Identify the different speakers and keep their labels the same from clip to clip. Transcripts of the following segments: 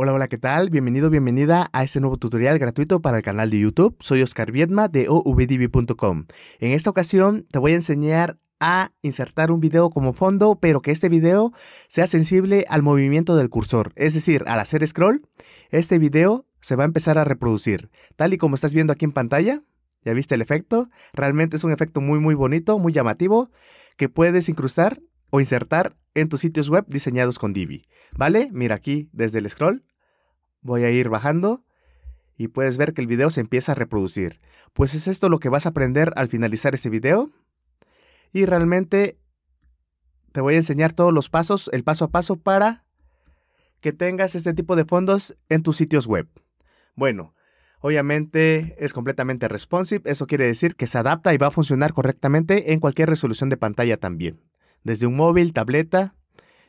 Speaker 1: Hola, hola, ¿qué tal? Bienvenido, bienvenida a este nuevo tutorial gratuito para el canal de YouTube. Soy Oscar Viedma de ovdb.com. En esta ocasión te voy a enseñar a insertar un video como fondo, pero que este video sea sensible al movimiento del cursor. Es decir, al hacer scroll, este video se va a empezar a reproducir. Tal y como estás viendo aquí en pantalla, ¿ya viste el efecto? Realmente es un efecto muy, muy bonito, muy llamativo, que puedes incrustar o insertar en tus sitios web diseñados con Divi. ¿Vale? Mira aquí desde el scroll. Voy a ir bajando y puedes ver que el video se empieza a reproducir. Pues es esto lo que vas a aprender al finalizar este video. Y realmente te voy a enseñar todos los pasos, el paso a paso para que tengas este tipo de fondos en tus sitios web. Bueno, obviamente es completamente responsive, eso quiere decir que se adapta y va a funcionar correctamente en cualquier resolución de pantalla también desde un móvil, tableta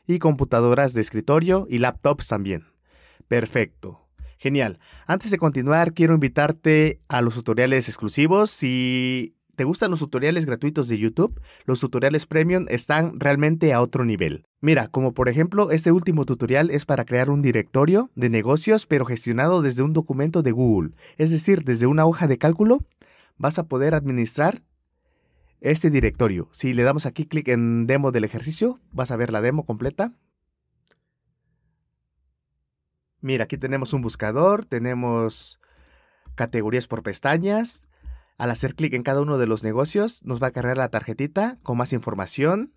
Speaker 1: y computadoras de escritorio y laptops también. Perfecto. Genial. Antes de continuar, quiero invitarte a los tutoriales exclusivos. Si te gustan los tutoriales gratuitos de YouTube, los tutoriales premium están realmente a otro nivel. Mira, como por ejemplo, este último tutorial es para crear un directorio de negocios, pero gestionado desde un documento de Google, es decir, desde una hoja de cálculo, vas a poder administrar este directorio. Si le damos aquí clic en demo del ejercicio, vas a ver la demo completa. Mira, aquí tenemos un buscador, tenemos categorías por pestañas. Al hacer clic en cada uno de los negocios, nos va a cargar la tarjetita con más información.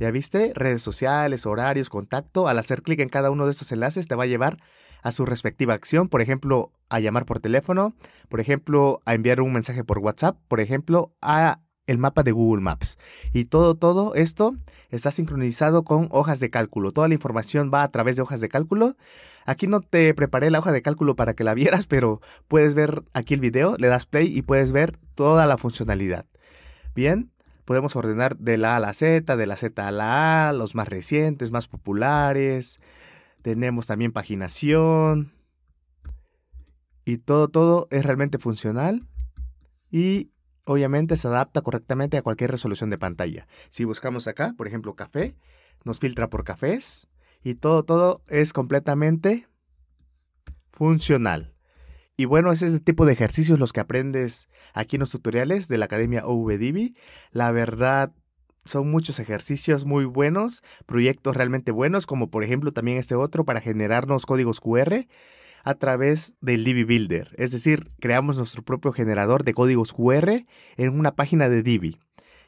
Speaker 1: Ya viste, redes sociales, horarios, contacto. Al hacer clic en cada uno de esos enlaces, te va a llevar a su respectiva acción. Por ejemplo, a llamar por teléfono, por ejemplo, a enviar un mensaje por WhatsApp, por ejemplo, a el mapa de Google Maps. Y todo, todo esto está sincronizado con hojas de cálculo. Toda la información va a través de hojas de cálculo. Aquí no te preparé la hoja de cálculo para que la vieras, pero puedes ver aquí el video, le das play y puedes ver toda la funcionalidad. Bien, podemos ordenar de la A a la Z, de la Z a la A, los más recientes, más populares. Tenemos también paginación. Y todo, todo es realmente funcional. Y obviamente se adapta correctamente a cualquier resolución de pantalla. Si buscamos acá, por ejemplo, café, nos filtra por cafés y todo, todo es completamente funcional. Y bueno, ese es el tipo de ejercicios los que aprendes aquí en los tutoriales de la Academia OVDB. La verdad, son muchos ejercicios muy buenos, proyectos realmente buenos, como por ejemplo también este otro para generarnos códigos QR a través del Divi Builder. Es decir, creamos nuestro propio generador de códigos QR en una página de Divi.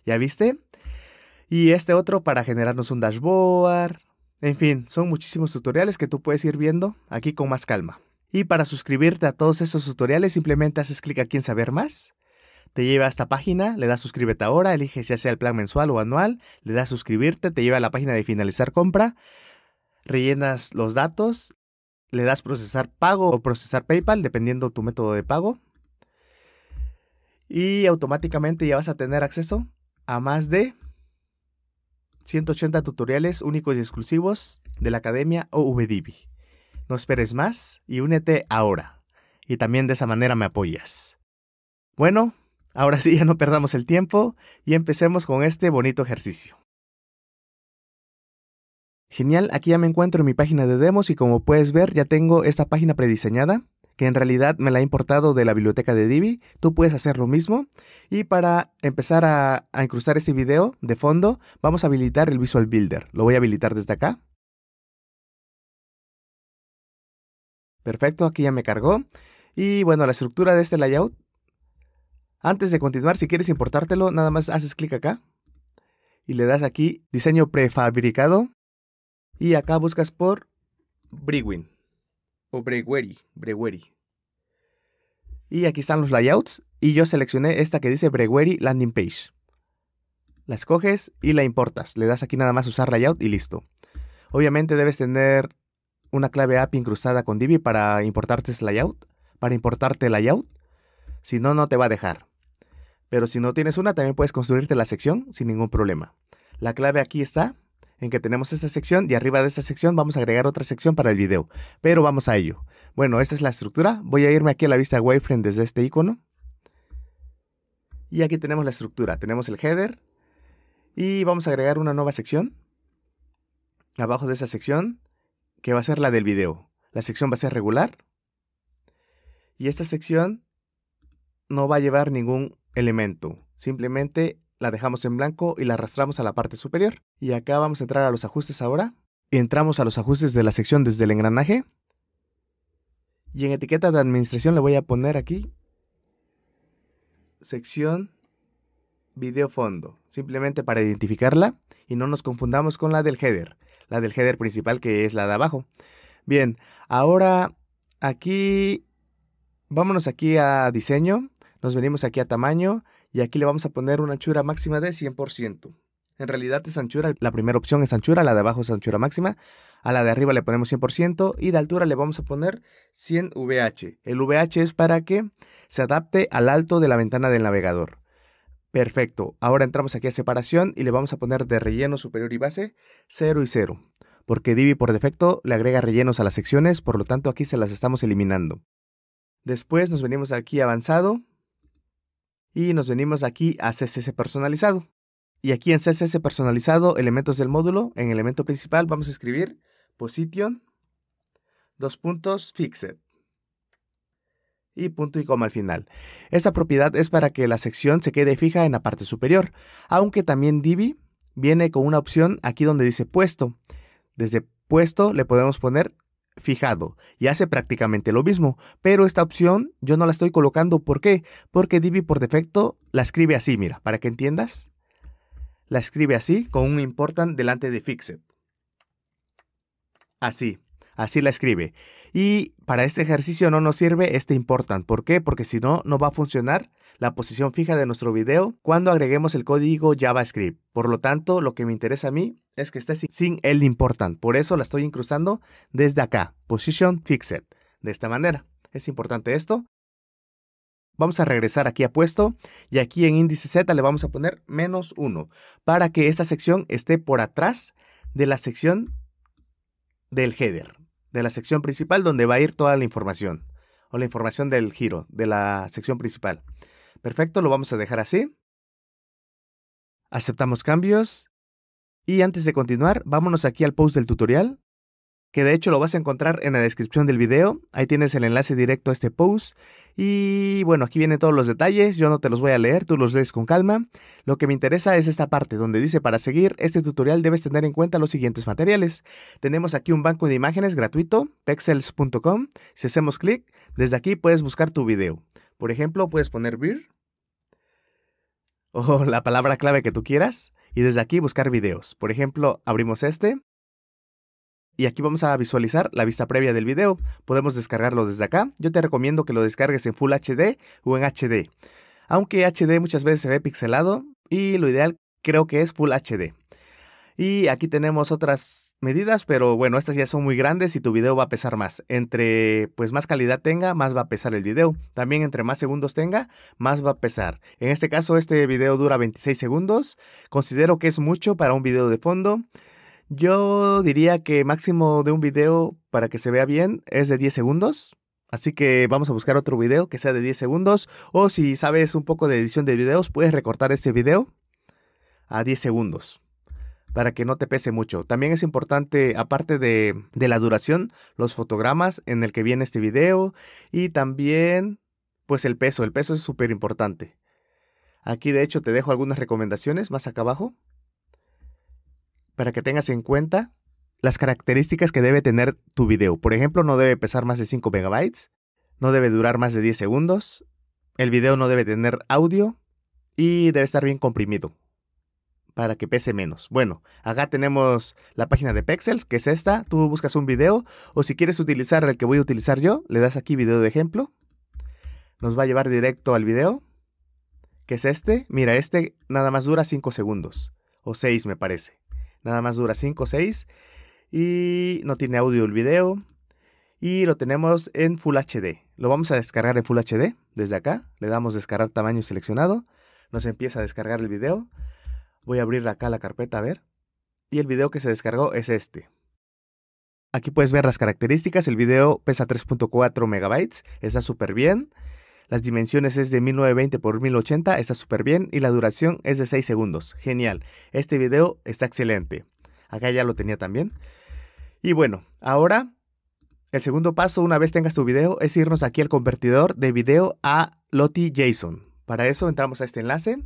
Speaker 1: ¿Ya viste? Y este otro para generarnos un dashboard. En fin, son muchísimos tutoriales que tú puedes ir viendo aquí con más calma. Y para suscribirte a todos esos tutoriales, simplemente haces clic aquí en Saber Más. Te lleva a esta página, le das suscríbete ahora, eliges ya sea el plan mensual o anual, le das suscribirte, te lleva a la página de finalizar compra, rellenas los datos le das procesar pago o procesar PayPal, dependiendo tu método de pago. Y automáticamente ya vas a tener acceso a más de 180 tutoriales únicos y exclusivos de la Academia OVDB. No esperes más y únete ahora. Y también de esa manera me apoyas. Bueno, ahora sí ya no perdamos el tiempo y empecemos con este bonito ejercicio. Genial, aquí ya me encuentro en mi página de demos y como puedes ver ya tengo esta página prediseñada que en realidad me la he importado de la biblioteca de Divi, tú puedes hacer lo mismo. Y para empezar a, incrustar este video de fondo, vamos a habilitar el Visual Builder. Lo voy a habilitar desde acá. Perfecto, aquí ya me cargó. Y bueno, la estructura de este layout. Antes de continuar, si quieres importártelo, nada más haces clic acá y le das aquí diseño prefabricado y acá buscas por Brewin o Brewery, Brewery. Y aquí están los layouts y yo seleccioné esta que dice Brewery Landing Page. La escoges y la importas. Le das aquí nada más usar layout y listo. Obviamente debes tener una clave API incrustada con Divi para importarte ese layout, para importarte el layout. Si no, no te va a dejar. Pero si no tienes una, también puedes construirte la sección sin ningún problema. La clave aquí está, en que tenemos esta sección y arriba de esta sección vamos a agregar otra sección para el video, pero vamos a ello. Bueno, esta es la estructura. Voy a irme aquí a la vista wireframe desde este icono. Y aquí tenemos la estructura. Tenemos el header. Y vamos a agregar una nueva sección. Abajo de esa sección, que va a ser la del video. La sección va a ser regular. Y esta sección no va a llevar ningún elemento. Simplemente la dejamos en blanco y la arrastramos a la parte superior. Y acá vamos a entrar a los ajustes ahora. Entramos a los ajustes de la sección desde el engranaje. Y en etiqueta de administración le voy a poner aquí sección video fondo, simplemente para identificarla y no nos confundamos con la del header, la del header principal que es la de abajo. Bien, ahora aquí vámonos aquí a diseño, nos venimos aquí a tamaño y aquí le vamos a poner una anchura máxima de 100%. En realidad es anchura, la primera opción es anchura, la de abajo es anchura máxima, a la de arriba le ponemos 100% y de altura le vamos a poner 100 VH. El VH es para que se adapte al alto de la ventana del navegador. Perfecto, ahora entramos aquí a separación y le vamos a poner de relleno superior y base 0 y 0, porque Divi por defecto le agrega rellenos a las secciones, por lo tanto aquí se las estamos eliminando. Después nos venimos aquí avanzado, y nos venimos aquí a CSS personalizado. Y aquí en CSS personalizado, elementos del módulo, en elemento principal vamos a escribir position, dos puntos, fixed y punto y coma al final. Esta propiedad es para que la sección se quede fija en la parte superior, aunque también Divi viene con una opción aquí donde dice puesto. Desde puesto le podemos poner fijado y hace prácticamente lo mismo, pero esta opción yo no la estoy colocando. ¿Por qué? Porque Divi por defecto la escribe así, mira, para que entiendas. La escribe así, con un important delante de fixed. Así, así la escribe. Y para este ejercicio no nos sirve este important. ¿Por qué? Porque si no, no va a funcionar la posición fija de nuestro video cuando agreguemos el código JavaScript. Por lo tanto, lo que me interesa a mí es que está sin, el important. Por eso la estoy incrustando desde acá, position fixed, de esta manera. Es importante esto. Vamos a regresar aquí a puesto y aquí en índice Z le vamos a poner menos 1 para que esta sección esté por atrás de la sección del header, de la sección principal donde va a ir toda la información o la información del giro, de la sección principal. Perfecto, lo vamos a dejar así. Aceptamos cambios y antes de continuar, vámonos aquí al post del tutorial, que de hecho lo vas a encontrar en la descripción del video. Ahí tienes el enlace directo a este post. Y bueno, aquí vienen todos los detalles, yo no te los voy a leer, tú los lees con calma. Lo que me interesa es esta parte donde dice para seguir este tutorial debes tener en cuenta los siguientes materiales. Tenemos aquí un banco de imágenes gratuito, pexels.com. Si hacemos clic, desde aquí puedes buscar tu video. Por ejemplo, puedes poner beer o la palabra clave que tú quieras y desde aquí buscar videos. Por ejemplo, abrimos este y aquí vamos a visualizar la vista previa del video. Podemos descargarlo desde acá. Yo te recomiendo que lo descargues en Full HD o en HD. Aunque HD muchas veces se ve pixelado y lo ideal creo que es Full HD. Y aquí tenemos otras medidas, pero bueno, estas ya son muy grandes y tu video va a pesar más. Entre pues más calidad tenga, más va a pesar el video. También entre más segundos tenga, más va a pesar. En este caso, este video dura 26 segundos. Considero que es mucho para un video de fondo. Yo diría que máximo de un video para que se vea bien es de 10 segundos. Así que vamos a buscar otro video que sea de 10 segundos. O si sabes un poco de edición de videos, puedes recortar este video a 10 segundos para que no te pese mucho. También es importante, aparte de, la duración, los fotogramas en el que viene este video y también pues el peso. El peso es súper importante. Aquí de hecho te dejo algunas recomendaciones más acá abajo para que tengas en cuenta las características que debe tener tu video. Por ejemplo, no debe pesar más de 5 megabytes, no debe durar más de 10 segundos, el video no debe tener audio y debe estar bien comprimido para que pese menos. Bueno, acá tenemos la página de Pexels, que es esta. Tú buscas un video o si quieres utilizar el que voy a utilizar yo, le das aquí video de ejemplo. Nos va a llevar directo al video, que es este. Mira, este nada más dura 5 segundos, o 6 me parece. Nada más dura 5 o 6 y no tiene audio el video. Y lo tenemos en Full HD. Lo vamos a descargar en Full HD desde acá. Le damos descargar tamaño seleccionado. Nos empieza a descargar el video. Voy a abrir acá la carpeta a ver. Y el video que se descargó es este. Aquí puedes ver las características. El video pesa 3.4 megabytes. Está súper bien. Las dimensiones es de 1920 x 1080. Está súper bien. Y la duración es de 6 segundos. Genial. Este video está excelente. Acá ya lo tenía también. Y bueno, ahora el segundo paso, una vez tengas tu video, es irnos aquí al convertidor de video a Lottie JSON. Para eso entramos a este enlace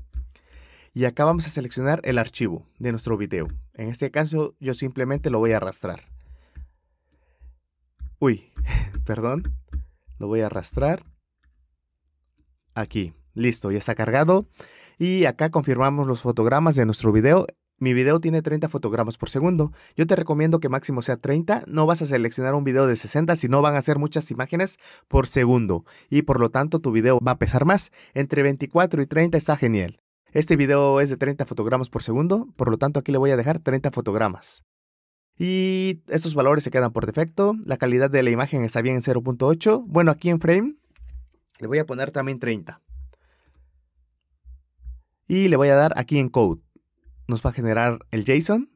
Speaker 1: y acá vamos a seleccionar el archivo de nuestro video. En este caso yo simplemente lo voy a arrastrar. Uy, perdón. Lo voy a arrastrar. Aquí. Listo, ya está cargado. Y acá confirmamos los fotogramas de nuestro video. Mi video tiene 30 fotogramas por segundo. Yo te recomiendo que máximo sea 30. No vas a seleccionar un video de 60 si no van a ser muchas imágenes por segundo. Y por lo tanto tu video va a pesar más. Entre 24 y 30 está genial. Este video es de 30 fotogramas por segundo, por lo tanto aquí le voy a dejar 30 fotogramas. Y estos valores se quedan por defecto. La calidad de la imagen está bien en 0.8. Bueno, aquí en frame le voy a poner también 30. Y le voy a dar aquí en code. Nos va a generar el JSON.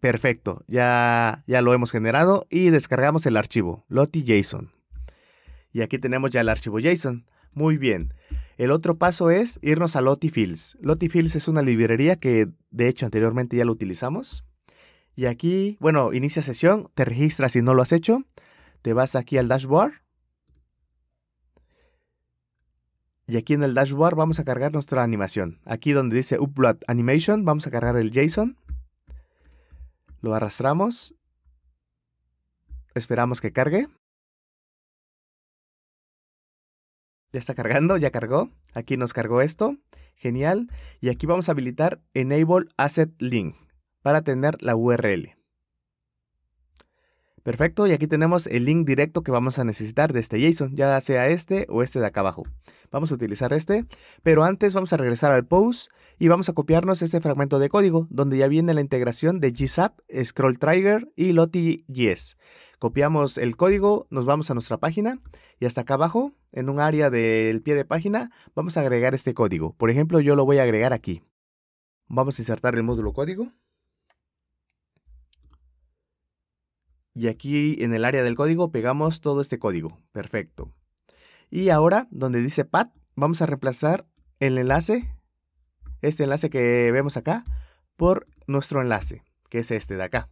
Speaker 1: Perfecto, ya, ya lo hemos generado y descargamos el archivo, loti.json. Y aquí tenemos ya el archivo JSON. Muy bien. El otro paso es irnos a Lottie Fields. Lottie Fields es una librería que de hecho anteriormente ya lo utilizamos. Y aquí, bueno, inicia sesión, te registras si no lo has hecho, te vas aquí al dashboard. Y aquí en el dashboard vamos a cargar nuestra animación. Aquí donde dice Upload Animation, vamos a cargar el JSON. Lo arrastramos. Esperamos que cargue. Ya está cargando, ya cargó. Aquí nos cargó esto. Genial. Y aquí vamos a habilitar Enable Asset Link para tener la URL. Perfecto, y aquí tenemos el link directo que vamos a necesitar de este JSON, ya sea este o este de acá abajo. Vamos a utilizar este, pero antes vamos a regresar al post y vamos a copiarnos este fragmento de código, donde ya viene la integración de GSAP, Scroll Trigger y Lottie.js. Copiamos el código, nos vamos a nuestra página y hasta acá abajo, en un área del pie de página, vamos a agregar este código. Por ejemplo, yo lo voy a agregar aquí. Vamos a insertar el módulo código. Y aquí en el área del código pegamos todo este código. Perfecto. Y ahora, donde dice pat vamos a reemplazar el enlace, este enlace que vemos acá, por nuestro enlace, que es este de acá.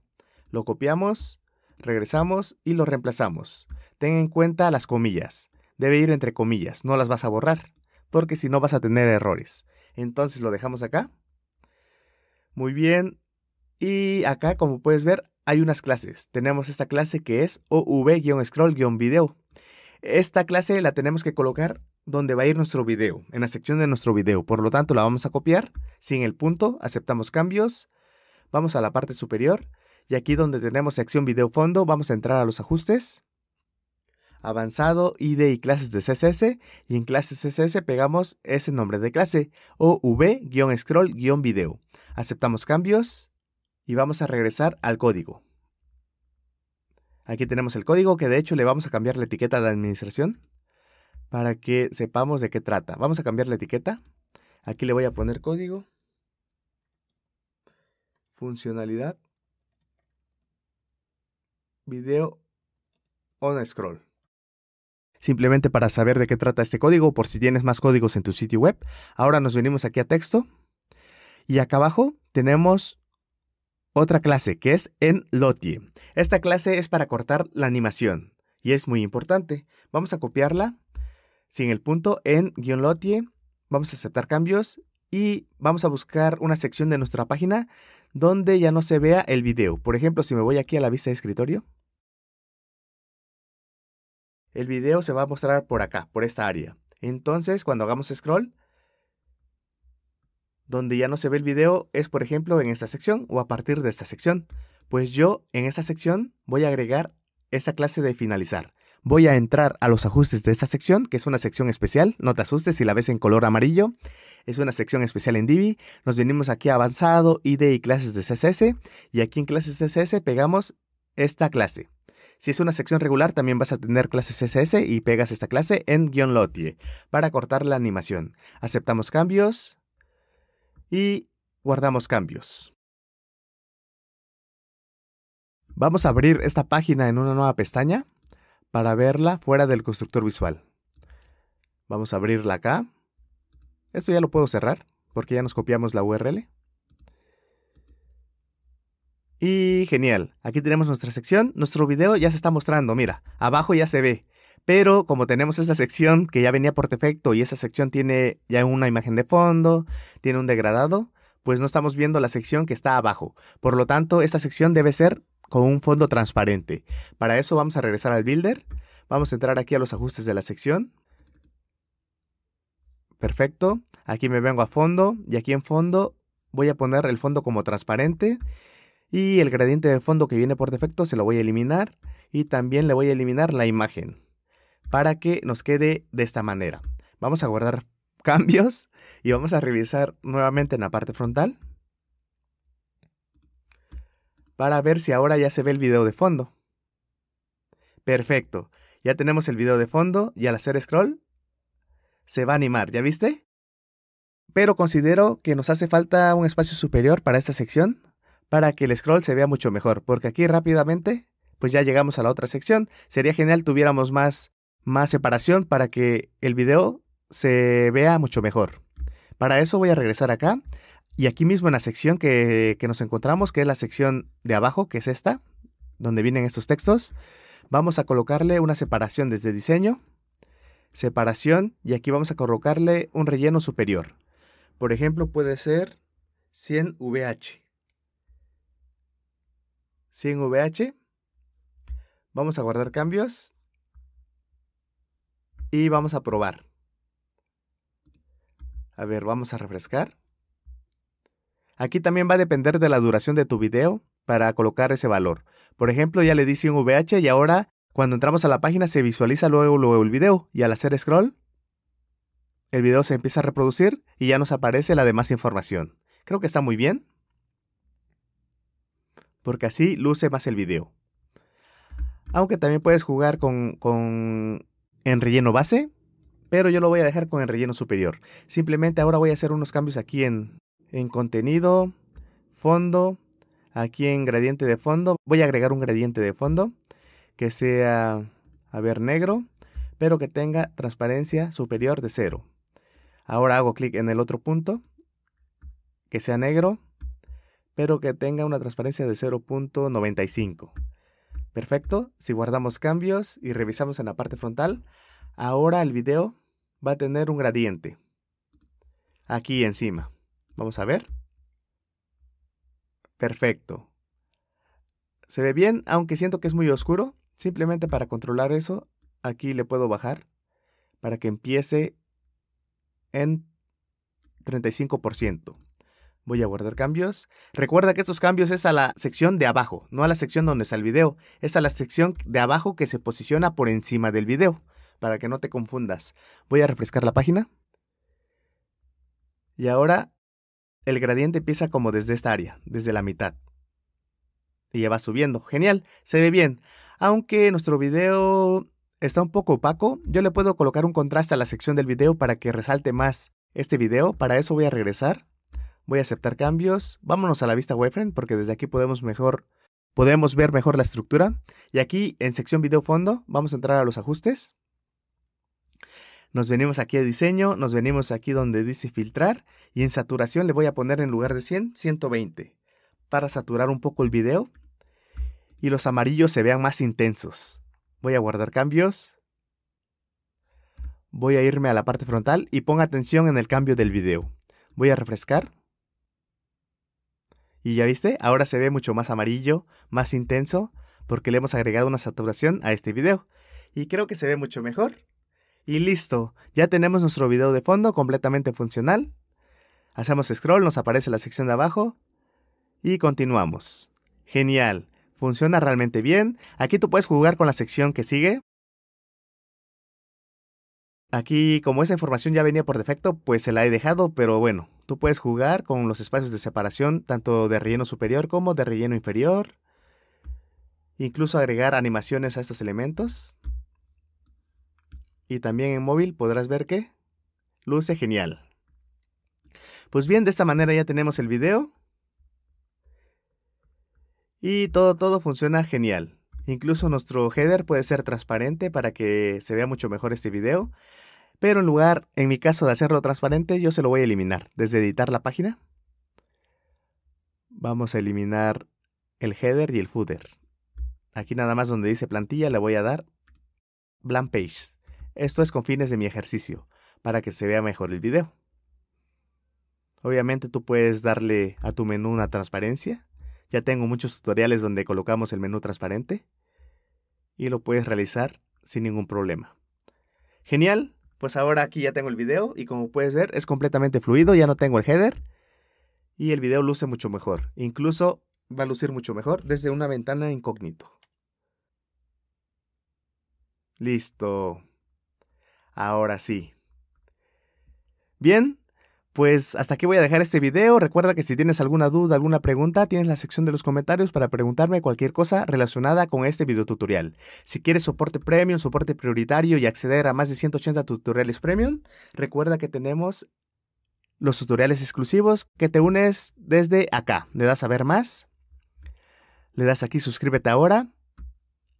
Speaker 1: Lo copiamos, regresamos y lo reemplazamos. Ten en cuenta las comillas. Debe ir entre comillas, no las vas a borrar, porque si no vas a tener errores. Entonces lo dejamos acá. Muy bien. Y acá, como puedes ver, hay unas clases. Tenemos esta clase que es OV-scroll-video. Esta clase la tenemos que colocar donde va a ir nuestro video, en la sección de nuestro video. Por lo tanto, la vamos a copiar sin el punto, aceptamos cambios, vamos a la parte superior y aquí donde tenemos sección video fondo, vamos a entrar a los ajustes, avanzado, ID y clases de CSS y en clases CSS pegamos ese nombre de clase, OV-scroll-video. Aceptamos cambios, y vamos a regresar al código. Aquí tenemos el código que de hecho le vamos a cambiar la etiqueta de administración para que sepamos de qué trata. Vamos a cambiar la etiqueta. Aquí le voy a poner código, funcionalidad, video on scroll. Simplemente para saber de qué trata este código, por si tienes más códigos en tu sitio web. Ahora nos venimos aquí a texto y acá abajo tenemos otra clase que es en Lottie. Esta clase es para cortar la animación y es muy importante. Vamos a copiarla sin el punto en guión Lottie. Vamos a aceptar cambios y vamos a buscar una sección de nuestra página donde ya no se vea el video. Por ejemplo, si me voy aquí a la vista de escritorio, el video se va a mostrar por acá, por esta área. Entonces, cuando hagamos scroll, donde ya no se ve el video es, por ejemplo, en esta sección o a partir de esta sección. Pues yo en esta sección voy a agregar esa clase de finalizar. Voy a entrar a los ajustes de esta sección, que es una sección especial. No te asustes si la ves en color amarillo. Es una sección especial en Divi. Nos venimos aquí a avanzado, ID y clases de CSS. Y aquí en clases CSS pegamos esta clase. Si es una sección regular, también vas a tener clases CSS y pegas esta clase en guión lotie para cortar la animación. Aceptamos cambios, y guardamos cambios. Vamos a abrir esta página en una nueva pestaña para verla fuera del constructor visual. Vamos a abrirla acá. Esto ya lo puedo cerrar porque ya nos copiamos la URL. Y genial, aquí tenemos nuestra sección, nuestro video ya se está mostrando, mira, abajo ya se ve. Pero como tenemos esa sección que ya venía por defecto y esa sección tiene ya una imagen de fondo, tiene un degradado, pues no estamos viendo la sección que está abajo. Por lo tanto, esta sección debe ser con un fondo transparente. Para eso vamos a regresar al Builder. Vamos a entrar aquí a los ajustes de la sección. Perfecto. Aquí me vengo a fondo y aquí en fondo voy a poner el fondo como transparente. Y el gradiente de fondo que viene por defecto se lo voy a eliminar. Y también le voy a eliminar la imagen para que nos quede de esta manera. Vamos a guardar cambios y vamos a revisar nuevamente en la parte frontal para ver si ahora ya se ve el video de fondo. Perfecto, ya tenemos el video de fondo y al hacer scroll se va a animar, ¿ya viste? Pero considero que nos hace falta un espacio superior para esta sección para que el scroll se vea mucho mejor, porque aquí rápidamente pues ya llegamos a la otra sección. Sería genial tuviéramos más más separación para que el video se vea mucho mejor. Para eso voy a regresar acá y aquí mismo en la sección que, nos encontramos, que es la sección de abajo, que es esta, donde vienen estos textos, vamos a colocarle una separación desde diseño, separación y aquí vamos a colocarle un relleno superior. Por ejemplo, puede ser 100 VH. 100 VH. Vamos a guardar cambios y vamos a probar. A ver, vamos a refrescar. Aquí también va a depender de la duración de tu video para colocar ese valor. Por ejemplo, ya le di un VH y ahora cuando entramos a la página se visualiza luego, luego el video y al hacer scroll el video se empieza a reproducir y ya nos aparece la demás información. Creo que está muy bien porque así luce más el video. Aunque también puedes jugar con en relleno base, pero yo lo voy a dejar con el relleno superior. Simplemente ahora voy a hacer unos cambios aquí en, en contenido, fondo, aquí en gradiente de fondo. Voy a agregar un gradiente de fondo que sea, a ver, negro, pero que tenga transparencia superior de cero Ahora hago clic en el otro punto, que sea negro, pero que tenga una transparencia de 0.95. Perfecto, si guardamos cambios y revisamos en la parte frontal, ahora el video va a tener un gradiente aquí encima. Vamos a ver. Perfecto. Se ve bien, aunque siento que es muy oscuro. Simplemente para controlar eso, aquí le puedo bajar para que empiece en 35%. Voy a guardar cambios. Recuerda que estos cambios es a la sección de abajo, no a la sección donde está el video. Es a la sección de abajo que se posiciona por encima del video, para que no te confundas. Voy a refrescar la página. Y ahora el gradiente empieza como desde esta área, desde la mitad. Y ya va subiendo. Genial, se ve bien. Aunque nuestro video está un poco opaco, yo le puedo colocar un contraste a la sección del video para que resalte más este video. Para eso voy a regresar voy a aceptar cambios. Vámonos a la vista Wayfriend porque desde aquí podemos mejor podemos ver mejor la estructura. Y aquí en sección video fondo vamos a entrar a los ajustes. Nos venimos aquí a diseño, nos venimos aquí donde dice filtrar y en saturación le voy a poner en lugar de 100, 120 para saturar un poco el video y los amarillos se vean más intensos. Voy a guardar cambios. Voy a irme a la parte frontal y ponga atención en el cambio del video. Voy a refrescar. Y ya viste, ahora se ve mucho más amarillo, más intenso, porque le hemos agregado una saturación a este video. Y creo que se ve mucho mejor. Y listo, ya tenemos nuestro video de fondo completamente funcional. Hacemos scroll, nos aparece la sección de abajo y continuamos. Genial, funciona realmente bien. Aquí tú puedes jugar con la sección que sigue. Aquí, como esa información ya venía por defecto, pues se la he dejado, pero bueno, Tú puedes jugar con los espacios de separación, tanto de relleno superior como de relleno inferior. Incluso agregar animaciones a estos elementos. Y también en móvil podrás ver que luce genial. Pues bien, de esta manera ya tenemos el video. Y todo, todo funciona genial. Incluso nuestro header puede ser transparente para que se vea mucho mejor este video. Pero en lugar, en mi caso de hacerlo transparente, yo se lo voy a eliminar. Desde editar la página, vamos a eliminar el header y el footer. Aquí nada más donde dice plantilla le voy a dar blank page. Esto es con fines de mi ejercicio, para que se vea mejor el video. Obviamente tú puedes darle a tu menú una transparencia. Ya tengo muchos tutoriales donde colocamos el menú transparente y lo puedes realizar sin ningún problema. Genial, pues ahora aquí ya tengo el video y como puedes ver es completamente fluido, ya no tengo el header y el video luce mucho mejor. Incluso va a lucir mucho mejor desde una ventana incógnito. Listo. Ahora sí. Bien, pues hasta aquí voy a dejar este video. Recuerda que si tienes alguna duda, alguna pregunta, tienes la sección de los comentarios para preguntarme cualquier cosa relacionada con este video tutorial. Si quieres soporte premium, soporte prioritario y acceder a más de 180 tutoriales premium, recuerda que tenemos los tutoriales exclusivos que te unes desde acá. Le das a ver más, le das aquí suscríbete ahora,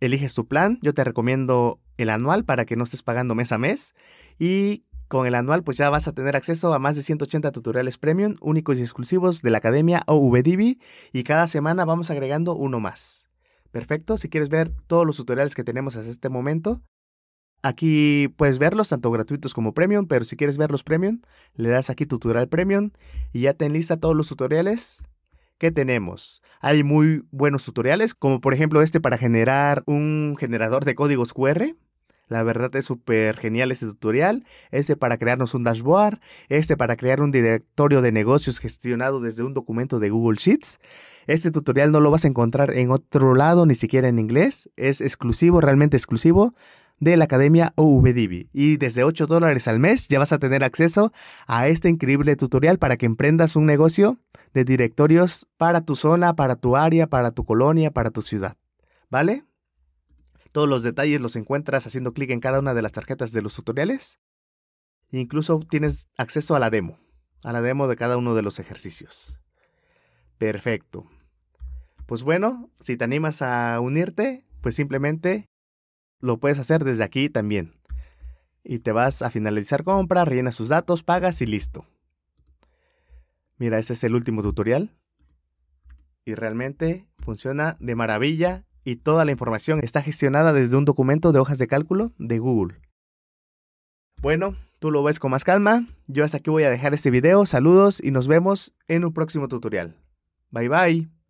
Speaker 1: eliges tu plan, yo te recomiendo el anual para que no estés pagando mes a mes y con el anual, pues ya vas a tener acceso a más de 180 tutoriales premium, únicos y exclusivos de la Academia OVDB, y cada semana vamos agregando uno más. Perfecto, si quieres ver todos los tutoriales que tenemos hasta este momento, Aquí puedes verlos tanto gratuitos como premium, pero si quieres verlos premium, le das aquí tutorial premium y ya te enlista todos los tutoriales que tenemos. Hay muy buenos tutoriales, como por ejemplo este para generar un generador de códigos QR. La verdad es súper genial este tutorial, este para crearnos un dashboard, este para crear un directorio de negocios gestionado desde un documento de Google Sheets. Este tutorial no lo vas a encontrar en otro lado, ni siquiera en inglés. Es exclusivo, realmente exclusivo de la Academia OVDB. Y desde 8 dólares al mes ya vas a tener acceso a este increíble tutorial para que emprendas un negocio de directorios para tu zona, para tu área, para tu colonia, para tu ciudad. ¿Vale? Todos los detalles los encuentras haciendo clic en cada una de las tarjetas de los tutoriales. incluso tienes acceso a la demo, a la demo de cada uno de los ejercicios. Perfecto. Pues bueno, si te animas a unirte, pues simplemente lo puedes hacer desde aquí también. Y te vas a finalizar compra, rellenas sus datos, pagas y listo. Mira, ese es el último tutorial. Y realmente funciona de maravilla y toda la información está gestionada desde un documento de hojas de cálculo de Google. Bueno, tú lo ves con más calma. Yo hasta aquí voy a dejar este video. Saludos y nos vemos en un próximo tutorial. Bye bye.